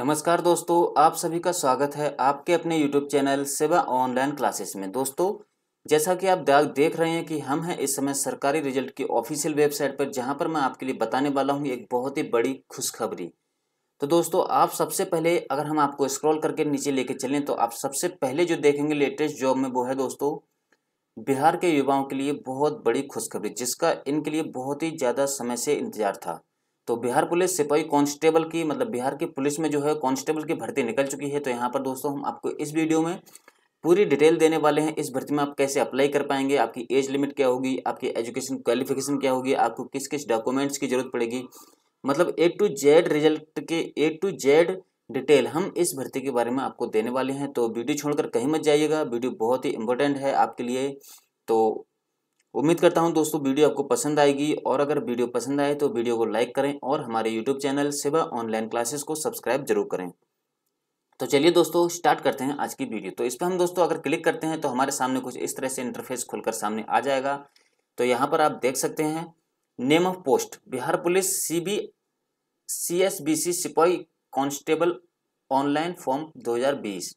नमस्कार दोस्तों आप सभी का स्वागत है आपके अपने YouTube channel Seva online classes में दोस्तों जैसा कि आप देख रहे हैं कि हम हैं इस समय सरकारी रिजल्ट की ऑफिशियल वेबसाइट पर जहां पर मैं आपके लिए बताने वाला हूं एक बहुत ही बड़ी खुशखबरी तो दोस्तों आप सबसे पहले अगर हम आपको स्क्रॉल करके नीचे लेके चलें तो आप सबसे पहले जो देखेंगे लेटेस्ट जॉब में वो है दोस्तों बिहार के युवाओं के लिए बहुत बड़ी खुशखबरी जिसका इनके लिए बहुत ही ज़्यादा समय से इंतजार था तो बिहार पुलिस सिपाही कांस्टेबल की मतलब बिहार की पुलिस में जो है कांस्टेबल की भर्ती निकल चुकी है तो यहाँ पर दोस्तों हम आपको इस वीडियो में पूरी डिटेल देने वाले हैं इस भर्ती में आप कैसे अप्लाई कर पाएंगे आपकी एज लिमिट क्या होगी आपकी एजुकेशन क्वालिफिकेशन क्या होगी आपको किस किस डॉक्यूमेंट्स की ज़रूरत पड़ेगी मतलब ए टू जेड रिजल्ट के ए टू जेड डिटेल हम इस भर्ती के बारे में आपको देने वाले हैं तो वीडियो छोड़कर कहीं मत जाइएगा वीडियो बहुत ही इंपॉर्टेंट है आपके लिए तो उम्मीद करता हूं दोस्तों वीडियो आपको पसंद आएगी और अगर वीडियो पसंद आए तो वीडियो को लाइक करें और हमारे YouTube channel Seva online classes को सब्सक्राइब जरूर करें तो चलिए दोस्तों स्टार्ट करते हैं आज की वीडियो तो इस पर हम दोस्तों अगर क्लिक करते हैं तो हमारे सामने कुछ इस तरह से इंटरफेस खुलकर सामने आ जाएगा तो यहाँ पर आप देख सकते हैं name of post Bihar police C B C S B C सिपाही कॉन्स्टेबल ऑनलाइन फॉर्म 2020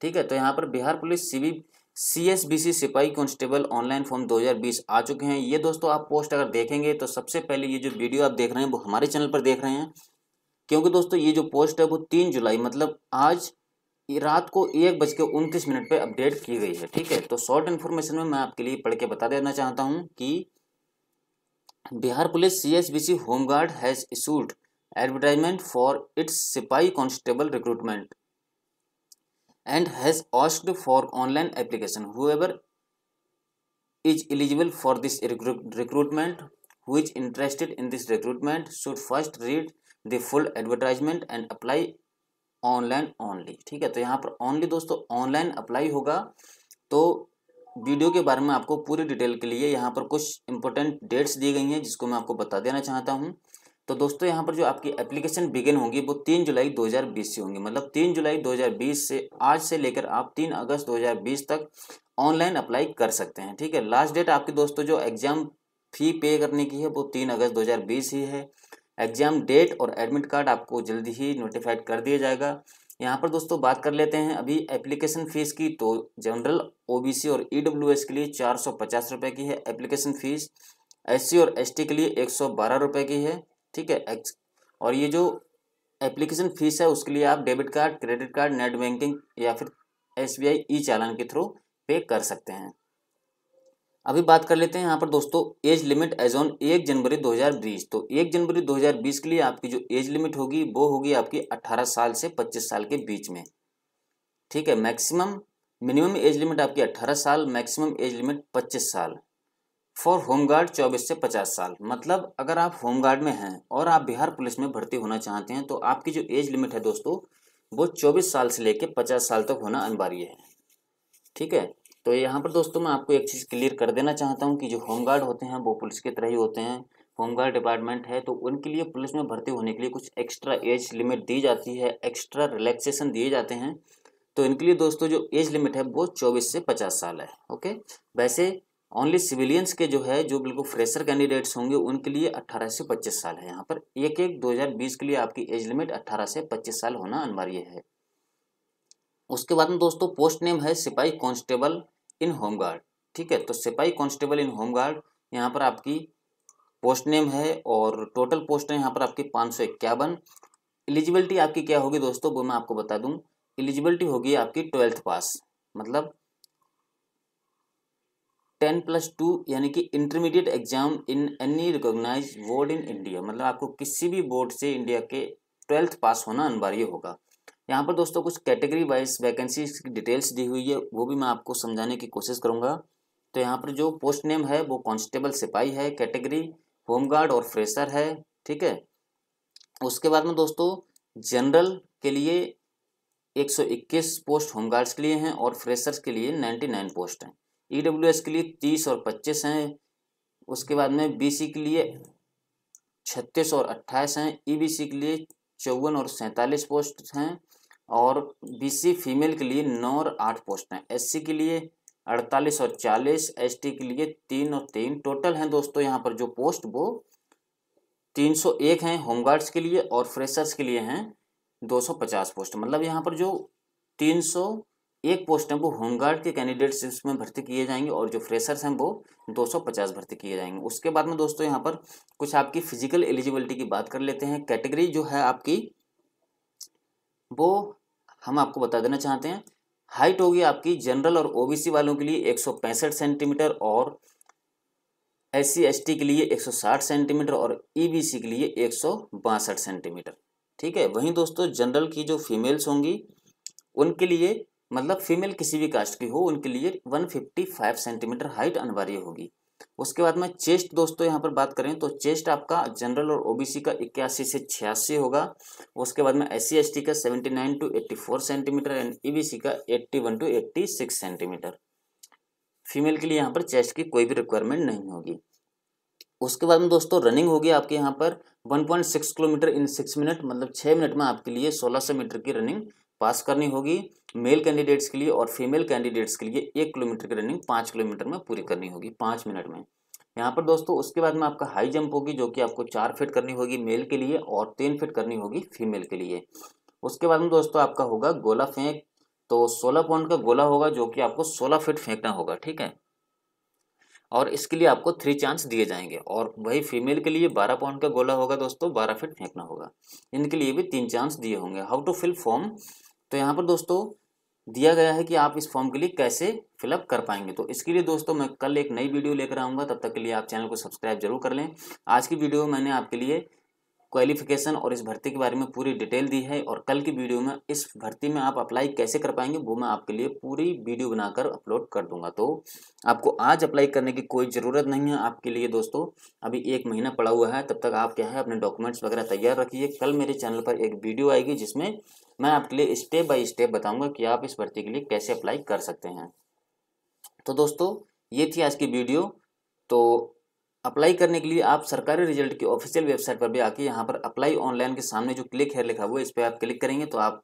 ठीक है तो यहाँ पर Bihar police C B C S B C सिपाही कांस्टेबल ऑनलाइन फॉर्म 2020 आ चुके हैं ये दोस्तों आप पोस्ट अगर देखेंगे तो सबसे पहले ये जो वीडियो आप देख रहे हैं वो हमारे चैनल पर देख रहे हैं क्योंकि दोस्तों ये जो पोस्ट है वो तीन जुलाई मतलब आज रात को एक बज के उनतीस मिनट पर अपडेट की गई है ठीक है तो शॉर्ट इन्फॉर्मेशन में मैं आपके लिए पढ़ के बता देना चाहता हूँ कि Bihar police C S B C home guard has issued advertisement for its सिपाही constable recruitment and has asked for online application whoever is eligible for this recruitment who is interested in this recruitment should first read the full advertisement and apply online only ठीक है तो यहाँ पर only दोस्तों online apply होगा तो video के बारे में आपको पूरी डिटेल के लिए यहाँ पर कुछ इंपॉर्टेंट डेट्स दी गई हैं जिसको मैं आपको बता देना चाहता हूँ तो दोस्तों यहाँ पर जो आपकी एप्लीकेशन बिगिन होंगी वो तीन जुलाई 2020 से होंगी मतलब तीन जुलाई 2020 से आज से लेकर आप तीन अगस्त 2020 तक ऑनलाइन अप्लाई कर सकते हैं ठीक है लास्ट डेट आपकी दोस्तों जो एग्ज़ाम फ़ी पे करने की है वो तीन अगस्त 2020 ही है एग्ज़ाम डेट और एडमिट कार्ड आपको जल्दी ही नोटिफाइड कर दिया जाएगा यहाँ पर दोस्तों बात कर लेते हैं अभी एप्लीकेशन फ़ीस की तो जनरल ओबीसी और ईडब्ल्यूएस e के लिए चार सौ पचास रुपये की है एप्लीकेशन फ़ीस एस और एस के लिए एक सौ बारह रुपये की है ठीक है एक्स और ये जो एप्लीकेशन फीस है उसके लिए आप debit card credit card net banking या फिर एस बी आई ई चालान के थ्रू पे कर सकते हैं अभी बात कर लेते हैं यहाँ पर दोस्तों एज लिमिट एज ऑन एक जनवरी 2020 तो एक जनवरी 2020 के लिए आपकी जो एज लिमिट होगी वो होगी आपकी 18 साल से 25 साल के बीच में ठीक है मैक्सिमम मिनिमम एज लिमिट आपकी 18 साल मैक्सिमम एज लिमिट 25 साल फॉर होमगार्ड चौबीस से पचास साल मतलब अगर आप होमगार्ड में हैं और आप बिहार पुलिस में भर्ती होना चाहते हैं तो आपकी जो एज लिमिट है दोस्तों वो चौबीस साल से लेकर पचास साल तक होना अनिवार्य है ठीक है तो यहाँ पर दोस्तों मैं आपको एक चीज़ क्लियर कर देना चाहता हूँ कि जो होमगार्ड होते हैं वो पुलिस की तरह ही होते हैं होमगार्ड डिपार्टमेंट है तो उनके लिए पुलिस में भर्ती होने के लिए कुछ एक्स्ट्रा एज लिमिट दी जाती है एक्स्ट्रा रिलैक्सेशन दिए जाते हैं तो इनके लिए दोस्तों जो एज लिमिट है वो चौबीस से पचास साल है ओके वैसे ओनली सिविलियंस के जो है जो बिल्कुल फ्रेशर कैंडिडेट्स होंगे उनके लिए 18 से 25 साल है यहाँ पर एक एक 2020 के लिए आपकी एज लिमिट 18 से 25 साल होना अनिवार्य है उसके बाद में दोस्तों पोस्ट नेम है सिपाही कांस्टेबल इन होमगार्ड ठीक है तो सिपाही कांस्टेबल इन होमगार्ड यहाँ पर आपकी पोस्ट नेम है और टोटल पोस्ट है यहाँ पर आपकी पाँच एलिजिबिलिटी आपकी क्या होगी दोस्तों वो मैं आपको बता दूँ एलिजिबिलिटी होगी आपकी ट्वेल्थ पास मतलब टेन प्लस टू यानी कि intermediate exam in any recognise board in India मतलब आपको किसी भी बोर्ड से इंडिया के ट्वेल्थ पास होना अनिवार्य होगा यहाँ पर दोस्तों कुछ कैटेगरी वाइज वैकेंसी की डिटेल्स दी हुई है वो भी मैं आपको समझाने की कोशिश करूँगा तो यहाँ पर जो पोस्ट नेम है वो कॉन्स्टेबल सिपाही है कैटेगरी होमगार्ड और फ्रेशर है ठीक है उसके बाद में दोस्तों जनरल के लिए 121 पोस्ट होमगार्ड्स के लिए हैं और फ्रेशर्स के लिए 99 पोस्ट हैं ई डब्ल्यू एस के लिए तीस और पच्चीस हैं उसके बाद में बी सी के लिए छत्तीस और अट्ठाईस हैं ई बी सी के लिए चौवन और सैंतालीस पोस्ट हैं और बी सी फीमेल के लिए नौ और आठ पोस्ट हैं एस सी के लिए अड़तालीस और चालीस एस टी के लिए तीन और तीन टोटल हैं दोस्तों यहाँ पर जो पोस्ट वो तीन सौ एक हैं होमगार्ड्स के लिए और फ्रेशर्स के लिए हैं दो सौ पचास पोस्ट मतलब यहाँ पर जो तीन सौ एक पोस्ट है वो होमगार्ड के कैंडिडेट्स इसमें भर्ती किए जाएंगे और जो फ्रेशर्स हैं वो 250 भर्ती किए जाएंगे उसके बाद में दोस्तों यहाँ पर कुछ आपकी फिजिकल एलिजिबिलिटी की बात कर लेते हैं कैटेगरी जो है आपकी वो हम आपको बता देना चाहते हैं हाइट होगी आपकी जनरल और ओबीसी वालों के लिए एक सेंटीमीटर और एस सी के लिए 160 सेंटीमीटर और ईबीसी के लिए एक सेंटीमीटर ठीक है वहीं दोस्तों जनरल की जो फीमेल्स होंगी उनके लिए मतलब फीमेल किसी भी कास्ट की हो उनके लिए 155 सेंटीमीटर हाइट अनिवार्य होगी उसके बाद में चेस्ट दोस्तों यहाँ पर बात करें तो चेस्ट आपका जनरल और ओबीसी का इक्यासी से छियासी होगा उसके बाद में एस सी का 79 to 84 centimetre and EBC e का 81 टू 86 सेंटीमीटर फीमेल के लिए यहाँ पर चेस्ट की कोई भी रिक्वायरमेंट नहीं होगी उसके बाद में दोस्तों रनिंग होगी आपके यहाँ पर 1.6 किलोमीटर इन सिक्स मिनट मतलब छः मिनट में आपके लिए 1600 मीटर की रनिंग पास करनी होगी मेल कैंडिडेट्स के लिए और फीमेल कैंडिडेट्स के लिए एक किलोमीटर की रनिंग पाँच किलोमीटर में पूरी करनी होगी पाँच मिनट में यहाँ पर दोस्तों उसके बाद में आपका हाई जंप होगी जो कि आपको चार फिट करनी होगी मेल के लिए और तीन फिट करनी होगी फीमेल के लिए उसके बाद में दोस्तों आपका होगा गोला फेंक तो सोलह पॉइंट का गोला होगा जो कि आपको सोलह फिट फेंकना होगा ठीक है और इसके लिए आपको थ्री चांस दिए जाएंगे और वही फीमेल के लिए बारह पॉइंट का गोला होगा दोस्तों बारह फिट फेंकना होगा इनके लिए भी तीन चांस दिए होंगे हाउ टू फिल फॉर्म तो यहाँ पर दोस्तों दिया गया है कि आप इस फॉर्म के लिए कैसे फिलअप कर पाएंगे तो इसके लिए दोस्तों मैं कल एक नई वीडियो लेकर आऊँगा तब तक के लिए आप चैनल को सब्सक्राइब जरूर कर लें आज की वीडियो मैंने आपके लिए क्वालिफिकेशन और इस भर्ती के बारे में पूरी डिटेल दी है और कल की वीडियो में इस भर्ती में आप अप्लाई कैसे कर पाएंगे वो मैं आपके लिए पूरी वीडियो बनाकर अपलोड कर दूंगा तो आपको आज अप्लाई करने की कोई ज़रूरत नहीं है आपके लिए दोस्तों अभी एक महीना पड़ा हुआ है तब तक आप क्या है अपने डॉक्यूमेंट्स वगैरह तैयार रखिए कल मेरे चैनल पर एक वीडियो आएगी जिसमें मैं आपके लिए स्टेप बाई स्टेप बताऊँगा कि आप इस भर्ती के लिए कैसे अप्लाई कर सकते हैं तो दोस्तों ये थी आज की वीडियो तो अप्लाई करने के लिए आप सरकारी रिजल्ट की ऑफिशियल वेबसाइट पर भी आके यहाँ पर अप्लाई ऑनलाइन के सामने जो क्लिक है लिखा हुआ है इस पर आप क्लिक करेंगे तो आप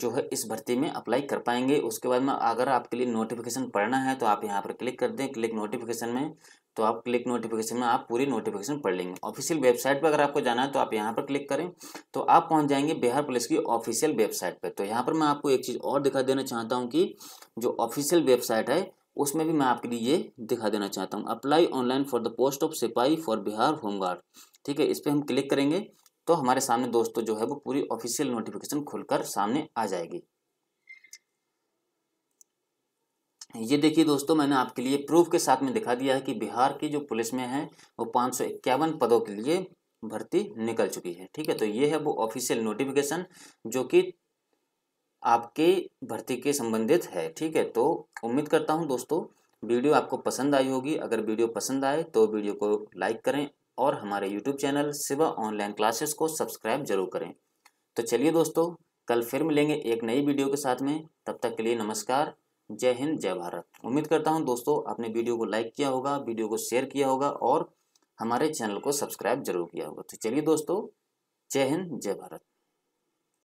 जो है इस भर्ती में अप्लाई कर पाएंगे उसके बाद में अगर आपके लिए नोटिफिकेशन पढ़ना है तो आप यहाँ पर क्लिक कर दें क्लिक नोटिफिकेशन में तो आप क्लिक नोटिफिकेशन में आप पूरी नोटिफिकेशन पढ़ लेंगे ऑफिशियल वेबसाइट पर अगर आपको जाना है तो आप यहाँ पर क्लिक करें तो आप पहुँच जाएंगे बिहार पुलिस की ऑफिशियल वेबसाइट पर तो यहाँ पर मैं आपको एक चीज़ और दिखा देना चाहता हूँ कि जो ऑफिशियल वेबसाइट है उसमें भी मैं आपके लिए ये दिखा देना चाहता हूँ apply online for the post of सिपाही फॉर बिहार होमगार्ड ठीक है इस पर हम क्लिक करेंगे तो हमारे सामने दोस्तों जो है वो पूरी ऑफिशियल नोटिफिकेशन खुलकर सामने आ जाएगी ये देखिए दोस्तों मैंने आपके लिए प्रूफ के साथ में दिखा दिया है कि बिहार की जो पुलिस में है वो पाँच पदों के लिए भर्ती निकल चुकी है ठीक है तो ये है वो ऑफिशियल नोटिफिकेशन जो कि आपके भर्ती के संबंधित है ठीक है तो उम्मीद करता हूँ दोस्तों वीडियो आपको पसंद आई होगी अगर वीडियो पसंद आए तो वीडियो को लाइक करें और हमारे YouTube channel Seva online classes को सब्सक्राइब जरूर करें तो चलिए दोस्तों कल फिर मिलेंगे एक नई वीडियो के साथ में तब तक के लिए नमस्कार जय हिंद जय भारत उम्मीद करता हूँ दोस्तों आपने वीडियो को लाइक किया होगा वीडियो को शेयर किया होगा और हमारे चैनल को सब्सक्राइब जरूर किया होगा तो चलिए दोस्तों जय हिंद जय भारत